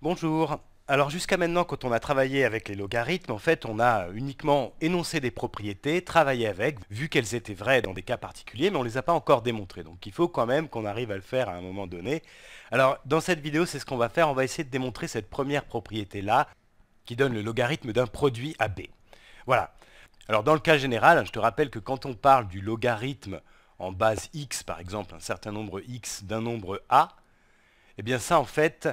Bonjour. Alors jusqu'à maintenant, quand on a travaillé avec les logarithmes, en fait, on a uniquement énoncé des propriétés, travaillé avec, vu qu'elles étaient vraies dans des cas particuliers, mais on ne les a pas encore démontrées. Donc il faut quand même qu'on arrive à le faire à un moment donné. Alors dans cette vidéo, c'est ce qu'on va faire. On va essayer de démontrer cette première propriété-là, qui donne le logarithme d'un produit AB. Voilà. Alors dans le cas général, hein, je te rappelle que quand on parle du logarithme en base x, par exemple, un certain nombre x d'un nombre a, eh bien ça, en fait,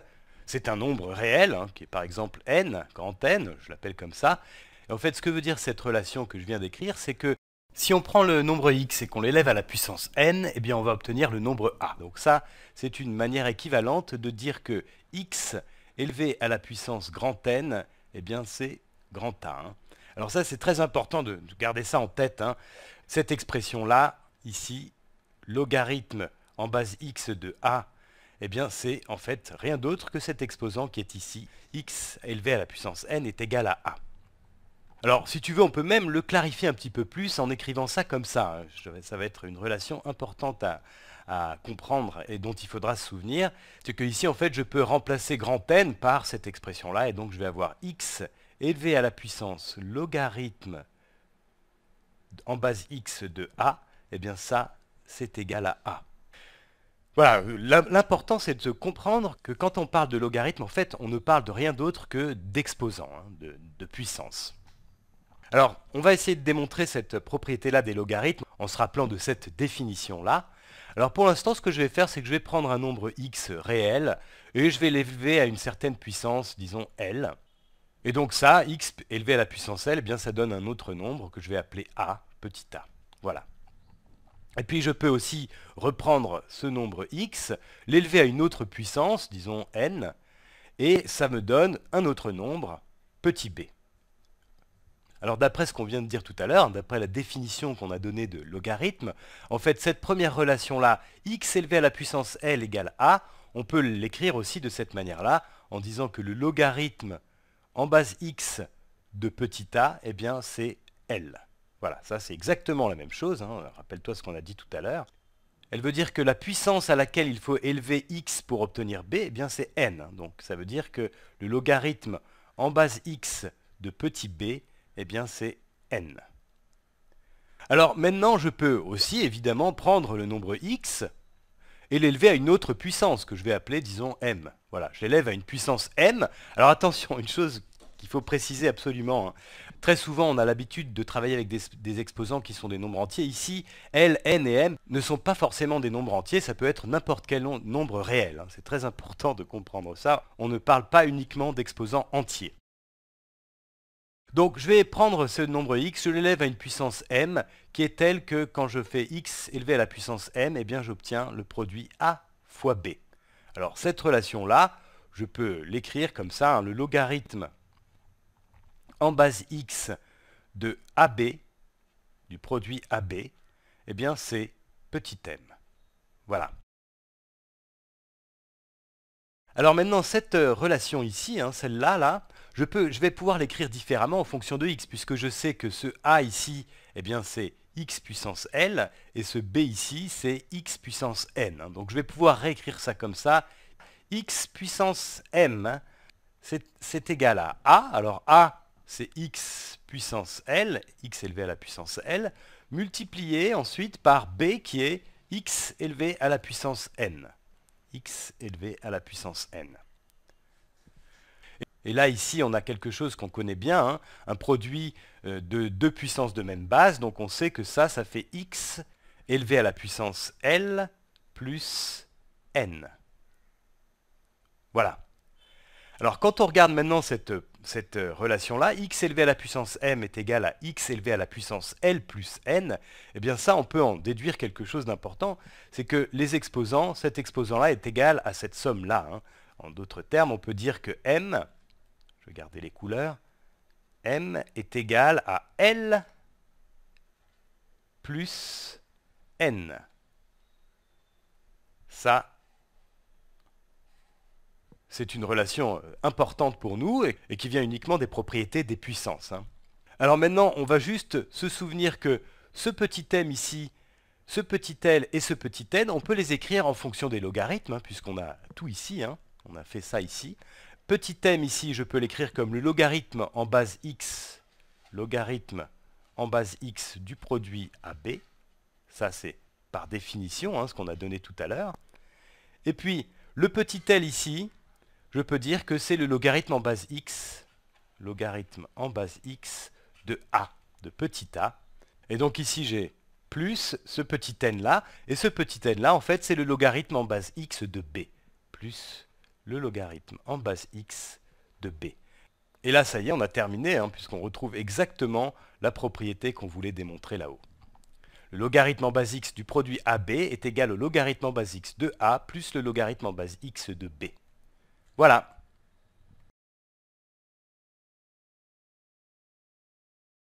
c'est un nombre réel, hein, qui est par exemple n, grand n, je l'appelle comme ça. en fait, ce que veut dire cette relation que je viens d'écrire, c'est que si on prend le nombre x et qu'on l'élève à la puissance n, eh bien on va obtenir le nombre a. Donc ça, c'est une manière équivalente de dire que x élevé à la puissance grand n, eh bien c'est grand a. Hein. Alors ça, c'est très important de garder ça en tête. Hein. Cette expression-là, ici, logarithme en base x de a eh bien, c'est en fait rien d'autre que cet exposant qui est ici, x élevé à la puissance n est égal à a. Alors, si tu veux, on peut même le clarifier un petit peu plus en écrivant ça comme ça. Hein. Ça va être une relation importante à, comprendre et dont il faudra se souvenir. C'est que ici, en fait, je peux remplacer grand n par cette expression-là, et donc je vais avoir x élevé à la puissance logarithme en base x de a, et eh bien ça, c'est égal à a. Voilà, l'important c'est de comprendre que quand on parle de logarithme, en fait, on ne parle de rien d'autre que d'exposant, hein, de, puissance. Alors, on va essayer de démontrer cette propriété-là des logarithmes en se rappelant de cette définition-là. Alors pour l'instant, ce que je vais faire, c'est que je vais prendre un nombre x réel et je vais l'élever à une certaine puissance, disons L. Et donc ça, x élevé à la puissance L, eh bien ça donne un autre nombre que je vais appeler A, petit a. Voilà. Et puis je peux aussi reprendre ce nombre x, l'élever à une autre puissance, disons n, et ça me donne un autre nombre, petit b. Alors d'après ce qu'on vient de dire tout à l'heure, d'après la définition qu'on a donnée de logarithme, en fait cette première relation-là, x élevé à la puissance l égale a, on peut l'écrire aussi de cette manière-là, en disant que le logarithme en base x de petit a, eh bien c'est l. Voilà, ça c'est exactement la même chose, hein. rappelle-toi ce qu'on a dit tout à l'heure. Elle veut dire que la puissance à laquelle il faut élever x pour obtenir b, eh bien c'est n. Hein. Donc ça veut dire que le logarithme en base x de petit b, eh bien c'est n. Alors maintenant, je peux aussi évidemment prendre le nombre x et l'élever à une autre puissance que je vais appeler, disons, m. Voilà, je l'élève à une puissance m. Alors attention, une chose qu'il faut préciser absolument. Hein. Très souvent, on a l'habitude de travailler avec des, exposants qui sont des nombres entiers. Ici, L, N et M ne sont pas forcément des nombres entiers, ça peut être n'importe quel nombre réel. Hein. C'est très important de comprendre ça. On ne parle pas uniquement d'exposants entiers. Donc je vais prendre ce nombre x, je l'élève à une puissance m, qui est telle que quand je fais x élevé à la puissance m, eh bien j'obtiens le produit a fois b. Alors cette relation-là, je peux l'écrire comme ça, hein, le logarithme en base X de AB, du produit AB, et eh bien c'est petit m. Voilà. Alors maintenant, cette euh, relation ici, hein, celle-là, là, je, peux, je vais pouvoir l'écrire différemment en fonction de x, puisque je sais que ce a ici, eh bien c'est x puissance L, et ce B ici, c'est x puissance N. Hein. donc je vais pouvoir réécrire ça comme ça. x puissance M, c'est égal à A. Alors A, c'est x puissance L, x élevé à la puissance L, multiplié ensuite par B qui est x élevé à la puissance N. x élevé à la puissance N. Et là, ici, on a quelque chose qu'on connaît bien, hein. un produit euh, de deux puissances de même base, donc on sait que ça, ça fait x élevé à la puissance L plus N. Voilà. Alors, quand on regarde maintenant cette cette euh, relation-là, x élevé à la puissance m est égal à x élevé à la puissance l plus n, eh bien ça, on peut en déduire quelque chose d'important, c'est que les exposants, cet exposant-là est égal à cette somme-là. Hein. En d'autres termes, on peut dire que m, je vais garder les couleurs, m est égal à l plus n. Ça, c'est une relation euh, importante pour nous et, qui vient uniquement des propriétés des puissances. Hein. Alors maintenant, on va juste se souvenir que ce petit m ici, ce petit l et ce petit n, on peut les écrire en fonction des logarithmes, hein, puisqu'on a tout ici, hein. on a fait ça ici. Petit m ici, je peux l'écrire comme le logarithme en base x, logarithme en base x du produit AB. Ça, c'est par définition, ce qu'on a donné tout à l'heure. Et puis, le petit l ici, je peux dire que c'est le logarithme en base x, logarithme en base x de a, de petit a. Et donc ici, j'ai plus ce petit n là, et ce petit n là, en fait, c'est le logarithme en base x de b, plus le logarithme en base x de b. Et là, ça y est, on a terminé, hein, puisqu'on retrouve exactement la propriété qu'on voulait démontrer là-haut. Le logarithme en base x du produit AB est égal au logarithme en base x de A plus le logarithme en base x de B. Voilà.